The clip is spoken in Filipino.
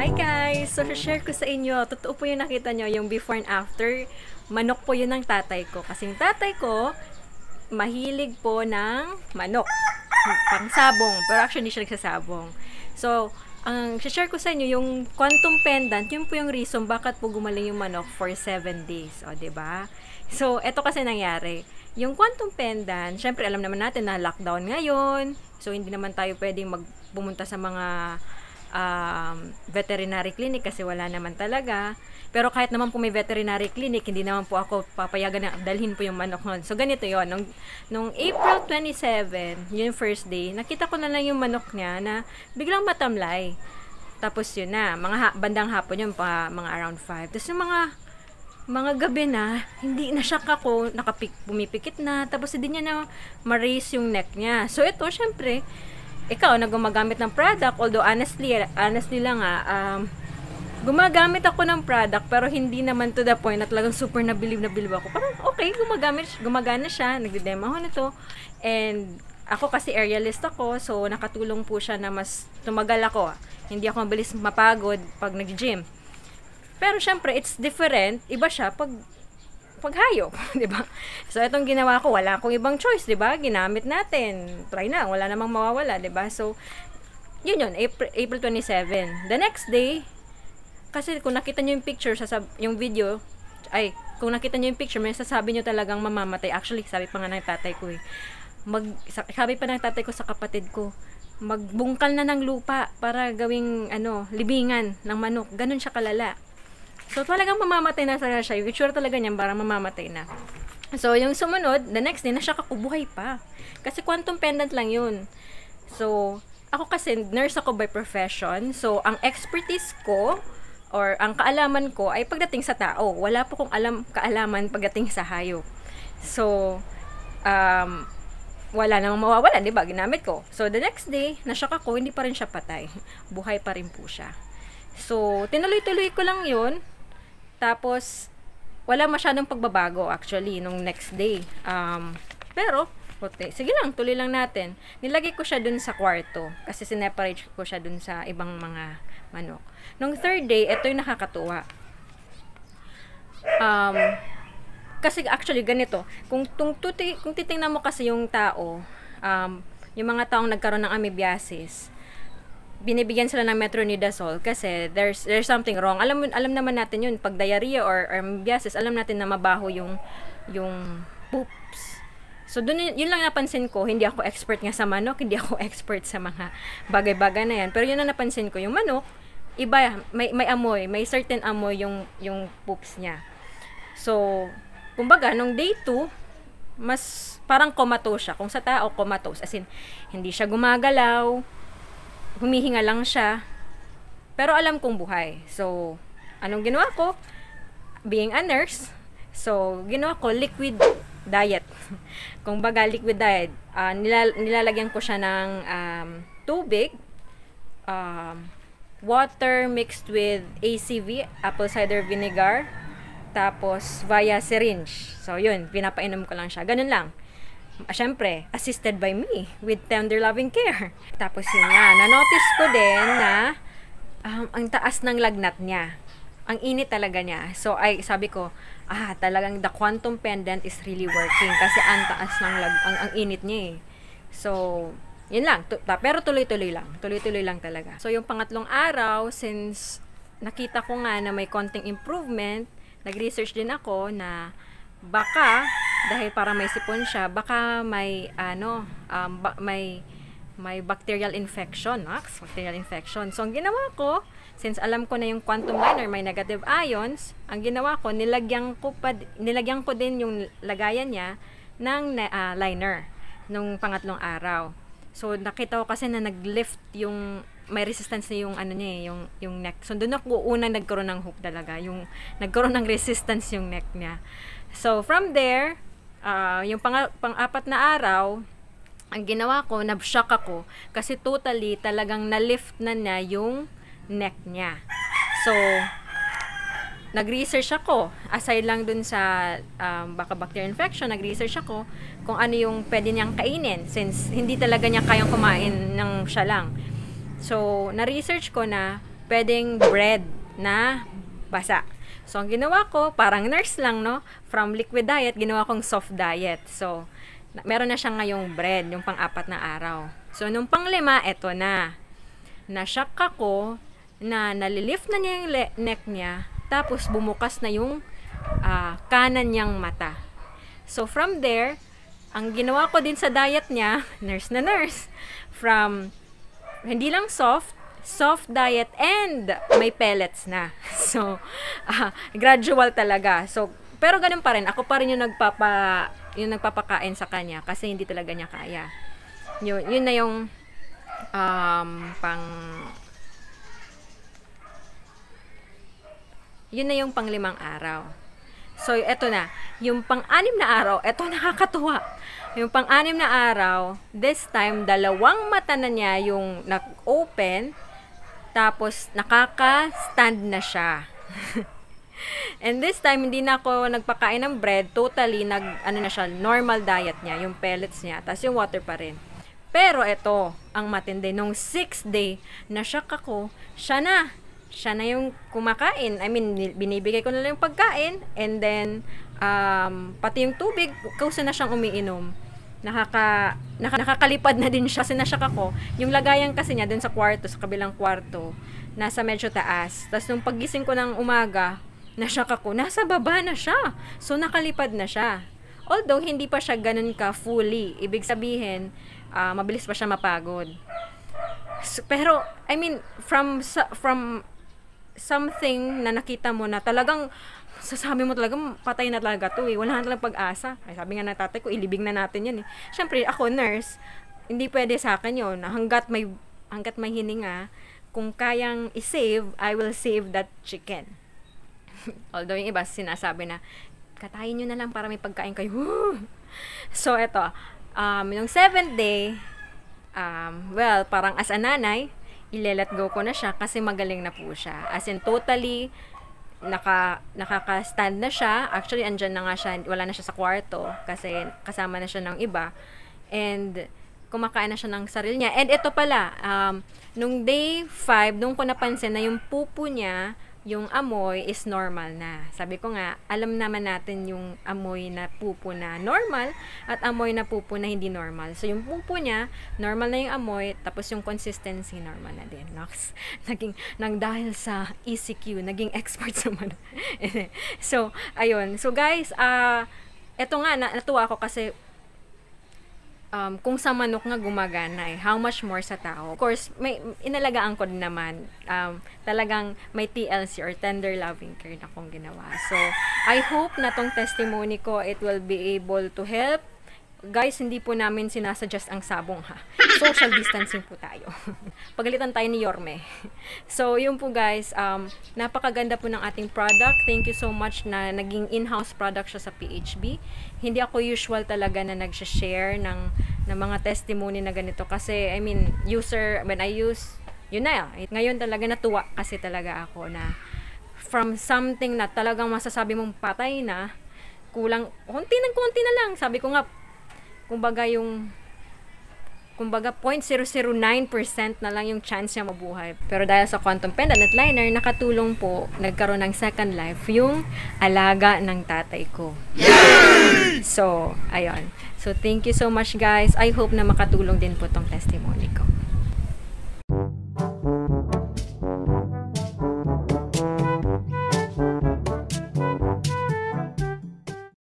Hi guys! So, share ko sa inyo. Totoo po yung nakita nyo, yung before and after. Manok po yun ng tatay ko. Kasing tatay ko, mahilig po ng manok. Pang sabong. Pero actually, hindi siya nagsasabong. So, ang share ko sa inyo, yung quantum pendant, yun po yung reason bakit po gumaling yung manok for 7 days. O, ba? Diba? So, eto kasi nangyari. Yung quantum pendant, syempre alam naman natin na lockdown ngayon. So, hindi naman tayo pwedeng magpumunta sa mga um, veterinary clinic kasi wala naman talaga. Pero kahit naman po may veterinary clinic, hindi naman po ako papayagan na dalhin po yung manok noon. So, ganito yon Nung, nung April 27, yung first day, nakita ko na lang yung manok niya na biglang matamlay. Tapos yun na, mga ha- bandang hapon yun, pa, mga around 5. Tapos yung mga mga gabi na, hindi na siya kako, nakapik, pumipikit na, tapos hindi niya na ma-raise yung neck niya. So, ito, syempre, ikaw na ano, gumagamit ng product although honestly honestly lang ah um, gumagamit ako ng product pero hindi naman to the point na talagang super na believe na bilib ako parang okay gumagamit gumagana siya nagde-demo ako nito and ako kasi aerialist ako so nakatulong po siya na mas tumagal ako hindi ako mabilis mapagod pag nag-gym pero syempre it's different iba siya pag paghayop, 'di ba? So itong ginawa ko, wala akong ibang choice, 'di ba? Ginamit natin. Try na, wala namang mawawala, 'di ba? So yun yun, April, April 27. The next day, kasi kung nakita niyo yung picture, sa yung video, ay, kung nakita niyo yung picture, may sasabi nyo talagang mamamatay. Actually, sabi pa nga ng tatay ko eh. Mag, sabi pa ng tatay ko sa kapatid ko, magbungkal na ng lupa para gawing ano, libingan ng manok. Ganon siya kalala. So, talagang mamamatay na talaga siya. Yung itsura talaga niyan, parang mamamatay na. So, yung sumunod, the next day, na siya kakubuhay pa. Kasi quantum pendant lang yun. So, ako kasi, nurse ako by profession. So, ang expertise ko, or ang kaalaman ko, ay pagdating sa tao. Wala po kong alam, kaalaman pagdating sa hayop. So, um, wala namang mawawala, di ba? Ginamit ko. So, the next day, nasyak ako, hindi pa rin siya patay. Buhay pa rin po siya. So, tinuloy-tuloy ko lang yun. Tapos, wala masyadong pagbabago actually nung next day. Um, pero, puti. Sige lang, tuloy lang natin. Nilagay ko siya dun sa kwarto kasi sineparage ko siya dun sa ibang mga manok. Nung third day, ito yung nakakatuwa. Um, kasi actually ganito, kung, tung, tuti, kung titingnan mo kasi yung tao, um, yung mga taong nagkaroon ng amebiasis, binibigyan sila ng metronidazole kasi there's there's something wrong. Alam alam naman natin 'yun pag diarrhea or or alam natin na mabaho yung yung poops. So doon yun lang napansin ko, hindi ako expert nga sa manok, hindi ako expert sa mga bagay-bagay na 'yan. Pero yun ang napansin ko, yung manok iba may may amoy, may certain amoy yung yung poops niya. So kumbaga nung day 2 mas parang comatose siya. Kung sa tao, comatose. As in, hindi siya gumagalaw, humihinga lang siya. Pero alam kong buhay. So, anong ginawa ko? Being a nurse, so, ginawa ko liquid diet. Kung baga, liquid diet. Uh, nilal nilalagyan ko siya ng um, tubig, um, water mixed with ACV, apple cider vinegar, tapos via syringe. So, yun, pinapainom ko lang siya. Ganun lang. Ah, syempre, assisted by me with tender loving care. Tapos yun nga, na-notice ko din na um, ang taas ng lagnat niya. Ang init talaga niya. So, ay, sabi ko, ah, talagang the quantum pendant is really working kasi ang taas ng lag, ang, ang init niya eh. So, yun lang. T- pero tuloy-tuloy lang. Tuloy-tuloy lang talaga. So, yung pangatlong araw, since nakita ko nga na may konting improvement, nag-research din ako na baka dahil para may sipon siya baka may ano um, ba, may may bacterial infection max ah, bacterial infection so ang ginawa ko since alam ko na yung quantum liner may negative ions ang ginawa ko nilagyan ko pa nilagyan ko din yung lagayan niya ng uh, liner nung pangatlong araw so nakita ko kasi na naglift yung may resistance na yung ano niya eh, yung yung neck. So doon ako unang nagkaroon ng hook talaga, yung nagkaroon ng resistance yung neck niya. So from there, uh, yung pang- pang-apat na araw, ang ginawa ko, nabshock ako kasi totally talagang na-lift na niya yung neck niya. So, nag-research ako. Aside lang dun sa um, baka bacterial infection, nag-research ako kung ano yung pwede niyang kainin since hindi talaga niya kayang kumain ng siya lang. So, na-research ko na pwedeng bread na basa. So, ang ginawa ko, parang nurse lang, no? From liquid diet, ginawa kong soft diet. So, meron na siya ngayong bread, yung pang-apat na araw. So, nung pang-lima, eto na. Nashock ako na nalilift na niya yung neck niya, tapos bumukas na yung uh, kanan niyang mata. So, from there, ang ginawa ko din sa diet niya, nurse na nurse, from hindi lang soft, soft diet and may pellets na. So, uh, gradual talaga. So, pero ganun pa rin. Ako pa rin yung, nagpapa, yung nagpapakain sa kanya kasi hindi talaga niya kaya. Yun, yun na yung um, pang yun na yung panglimang araw. So, eto na. Yung pang-anim na araw, eto nakakatuwa. Yung pang-anim na araw, this time, dalawang mata na niya yung nag-open tapos, nakaka-stand na siya. And this time, hindi na ako nagpakain ng bread. Totally, nag, ano na siya, normal diet niya. Yung pellets niya. Tapos yung water pa rin. Pero ito, ang matindi. Nung 6th day, nasyak ako. Siya na. Siya na yung kumakain. I mean, binibigay ko na lang yung pagkain. And then, um, pati yung tubig, kausa na siyang umiinom nakaka, naka, nakakalipad na din siya kasi nasyak ako. Yung lagayan kasi niya dun sa kwarto, sa kabilang kwarto, nasa medyo taas. Tapos nung pagising ko ng umaga, nasyak ako, nasa baba na siya. So nakalipad na siya. Although hindi pa siya ganun ka fully, ibig sabihin, uh, mabilis pa siya mapagod. So, pero I mean from from something na nakita mo na talagang sasabi mo talaga, patay na talaga to eh. Wala na talagang pag-asa. Ay, sabi nga na tatay ko, ilibing na natin yan eh. Siyempre, ako, nurse, hindi pwede sa akin yon Hanggat may, hanggat may hininga, kung kayang i-save, I will save that chicken. Although yung iba sinasabi na, katayin nyo na lang para may pagkain kayo. Woo! so, eto, um, yung seventh day, um, well, parang as a nanay, ile go ko na siya kasi magaling na po siya. As in, totally naka, nakaka-stand na siya. Actually, andyan na nga siya. Wala na siya sa kwarto kasi kasama na siya ng iba. And kumakain na siya ng sarili niya. And ito pala, um, nung day 5, nung ko napansin na yung pupo niya, yung amoy is normal na. Sabi ko nga, alam naman natin yung amoy na pupo na normal at amoy na pupo na hindi normal. So, yung pupo niya, normal na yung amoy, tapos yung consistency, normal na din. Nox, naging, nang dahil sa ECQ, naging expert naman. so, ayun. So, guys, ah, uh, eto nga, natuwa ako kasi um, kung sa manok nga gumagana eh, how much more sa tao. Of course, may inalagaan ko din naman. Um, talagang may TLC or tender loving care na kong ginawa. So, I hope na tong testimony ko, it will be able to help Guys, hindi po namin sinasuggest ang sabong ha. Social distancing po tayo. Pagalitan tayo ni Yorme. So, yun po guys, um, napakaganda po ng ating product. Thank you so much na naging in-house product siya sa PHB. Hindi ako usual talaga na nag-share ng, ng mga testimony na ganito kasi, I mean, user, when I use, yun na. eh. Ngayon talaga natuwa kasi talaga ako na from something na talagang masasabi mong patay na, kulang, konti ng konti na lang. Sabi ko nga, kumbaga yung kumbaga 0.009% na lang yung chance niya mabuhay. Pero dahil sa quantum pendant liner, nakatulong po, nagkaroon ng second life yung alaga ng tatay ko. Yay! So, ayon. So, thank you so much guys. I hope na makatulong din po tong testimony ko.